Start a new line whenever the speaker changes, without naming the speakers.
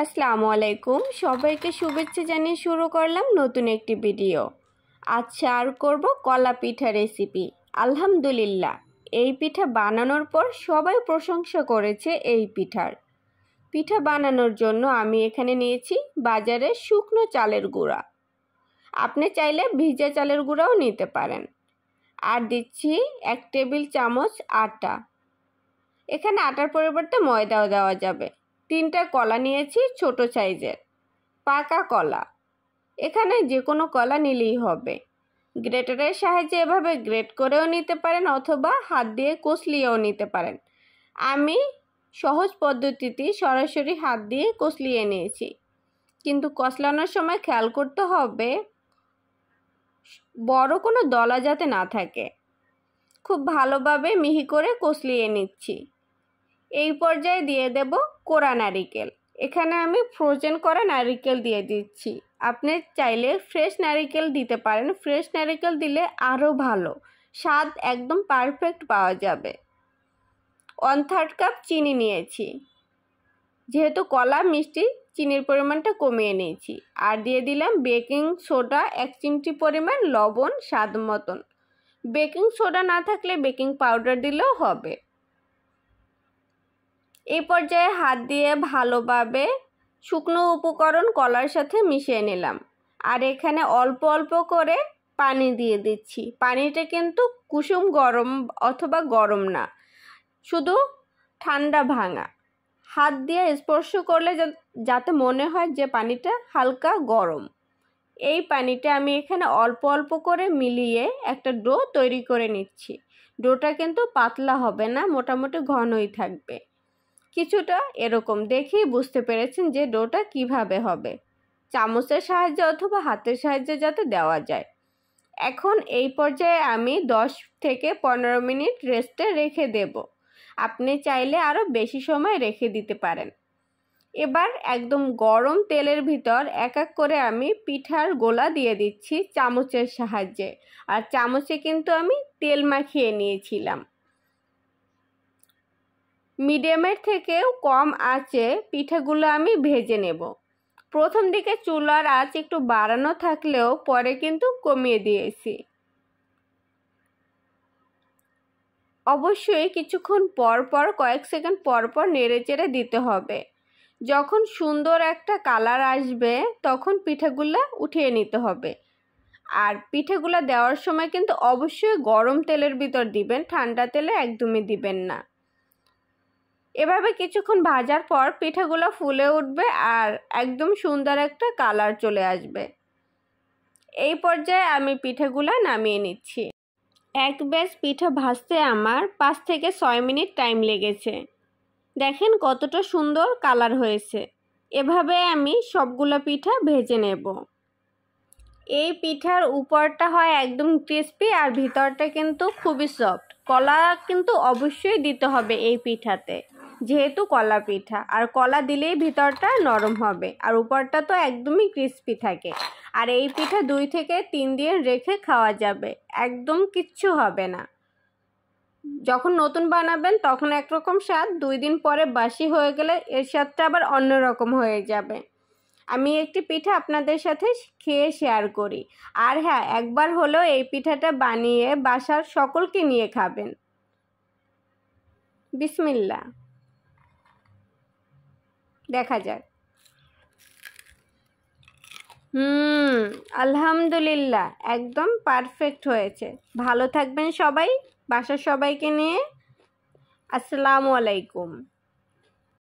আসসালামু আলাইকুম সবাইকে শুভেচ্ছা জানিয়ে শুরু করলাম নতুন একটি ভিডিও আচ্ছা আর করব কলা পিঠা রেসিপি আলহামদুলিল্লাহ এই পিঠা বানানোর পর সবাই প্রশংসা করেছে এই পিঠার পিঠা বানানোর জন্য আমি এখানে নিয়েছি বাজারে শুকনো চালের গুঁড়া আপনি চাইলে ভিজা চালের গুঁড়াও নিতে পারেন আর দিচ্ছি এক টেবিল চামচ আটা এখানে আটার পরিবর্তে ময়দাও দেওয়া যাবে তিনটা কলা নিয়েছি ছোট সাইজের পাকা কলা এখানে যে কোনো কলা নিলেই হবে গ্রেটারের সাহায্যে এভাবে গ্রেট করেও নিতে পারেন অথবা হাত দিয়ে কষলিয়েও নিতে পারেন আমি সহজ পদ্ধতিতে সরাসরি হাত দিয়ে কষলিয়ে নিয়েছি কিন্তু কষলানোর সময় খেয়াল করতে হবে বড় কোনো দলা যাতে না থাকে খুব ভালোভাবে মিহি করে কষলিয়ে নিচ্ছি এই পর্যায়ে দিয়ে দেব কোরা নারিকেল এখানে আমি ফ্রোজেন করা নারিকেল দিয়ে দিচ্ছি আপনি চাইলে ফ্রেশ নারিকেল দিতে পারেন ফ্রেশ নারিকেল দিলে আরও ভালো স্বাদ একদম পারফেক্ট পাওয়া যাবে ওয়ান থার্ড কাপ চিনি নিয়েছি যেহেতু কলা মিষ্টি চিনির পরিমাণটা কমিয়ে নিয়েছি আর দিয়ে দিলাম বেকিং সোডা এক চিমটি পরিমাণ লবণ স্বাদ মতন বেকিং সোডা না থাকলে বেকিং পাউডার দিলেও হবে এই পর্যায়ে হাত দিয়ে ভালোভাবে শুকনো উপকরণ কলার সাথে মিশিয়ে নিলাম আর এখানে অল্প অল্প করে পানি দিয়ে দিচ্ছি পানিটা কিন্তু কুসুম গরম অথবা গরম না শুধু ঠান্ডা ভাঙা হাত দিয়ে স্পর্শ করলে যাতে মনে হয় যে পানিটা হালকা গরম এই পানিটা আমি এখানে অল্প অল্প করে মিলিয়ে একটা ডো তৈরি করে নিচ্ছি ডোটা কিন্তু পাতলা হবে না মোটামুটি ঘনই থাকবে কিছুটা এরকম দেখেই বুঝতে পেরেছেন যে ডোটা কিভাবে হবে চামচের সাহায্যে অথবা হাতের সাহায্যে যাতে দেওয়া যায় এখন এই পর্যায়ে আমি 10 থেকে পনেরো মিনিট রেস্টে রেখে দেব আপনি চাইলে আরও বেশি সময় রেখে দিতে পারেন এবার একদম গরম তেলের ভিতর এক এক করে আমি পিঠার গোলা দিয়ে দিচ্ছি চামচের সাহায্যে আর চামচে কিন্তু আমি তেল মাখিয়ে নিয়েছিলাম মিডিয়ামের থেকেও কম আঁচে পিঠেগুলো আমি ভেজে নেব প্রথম দিকে চুলার আঁচ একটু বাড়ানো থাকলেও পরে কিন্তু কমিয়ে দিয়েছি অবশ্যই কিছুক্ষণ পর পর কয়েক সেকেন্ড পর পর নেড়ে চেড়ে দিতে হবে যখন সুন্দর একটা কালার আসবে তখন পিঠেগুলা উঠিয়ে নিতে হবে আর পিঠেগুলা দেওয়ার সময় কিন্তু অবশ্যই গরম তেলের ভিতর দিবেন ঠান্ডা তেলে একদমই দিবেন না এভাবে কিছুক্ষণ ভাজার পর পিঠাগুলো ফুলে উঠবে আর একদম সুন্দর একটা কালার চলে আসবে এই পর্যায়ে আমি পিঠেগুলো নামিয়ে নিচ্ছি এক ব্যাস পিঠা ভাজতে আমার পাঁচ থেকে ছয় মিনিট টাইম লেগেছে দেখেন কতটা সুন্দর কালার হয়েছে এভাবে আমি সবগুলো পিঠা ভেজে নেব এই পিঠার উপরটা হয় একদম ক্রিস্পি আর ভিতরটা কিন্তু খুবই সফট কলা কিন্তু অবশ্যই দিতে হবে এই পিঠাতে যেহেতু কলা পিঠা আর কলা দিলেই ভিতরটা নরম হবে আর উপরটা তো একদমই ক্রিস্পি থাকে আর এই পিঠা দুই থেকে তিন দিন রেখে খাওয়া যাবে একদম কিচ্ছু হবে না যখন নতুন বানাবেন তখন একরকম স্বাদ দুই দিন পরে বাসি হয়ে গেলে এর স্বাদটা আবার অন্যরকম হয়ে যাবে আমি একটি পিঠা আপনাদের সাথে খেয়ে শেয়ার করি আর হ্যাঁ একবার হলেও এই পিঠাটা বানিয়ে বাসার সকলকে নিয়ে খাবেন বিসমিল্লা দেখা যাক হুম আলহামদুলিল্লাহ একদম পারফেক্ট হয়েছে ভালো থাকবেন সবাই বাসার সবাইকে নিয়ে আসসালামু আলাইকুম